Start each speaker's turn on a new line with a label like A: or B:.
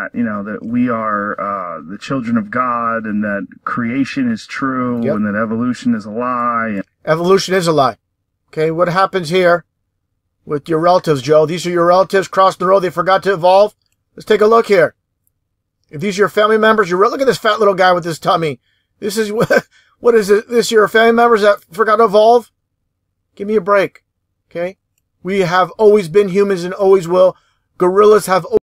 A: that you know that we are uh, the children of God and that creation is true
B: yep. and that evolution is a lie. Evolution is a lie. Okay, what happens here with your relatives, Joe? These are your relatives crossing the road. They forgot to evolve. Let's take a look here. If these are your family members, you look at this fat little guy with his tummy. This is what is it? This your family members that forgot to evolve. Give me a break. Okay, we have always been humans and always will. Gorillas have.